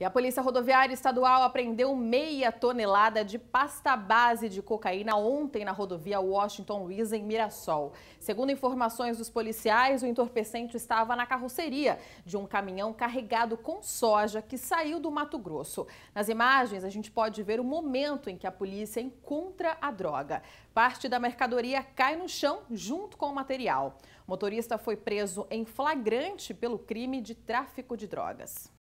E a Polícia Rodoviária Estadual apreendeu meia tonelada de pasta base de cocaína ontem na rodovia Washington Luiz, em Mirassol. Segundo informações dos policiais, o entorpecente estava na carroceria de um caminhão carregado com soja que saiu do Mato Grosso. Nas imagens, a gente pode ver o momento em que a polícia encontra a droga. Parte da mercadoria cai no chão junto com o material. O motorista foi preso em flagrante pelo crime de tráfico de drogas.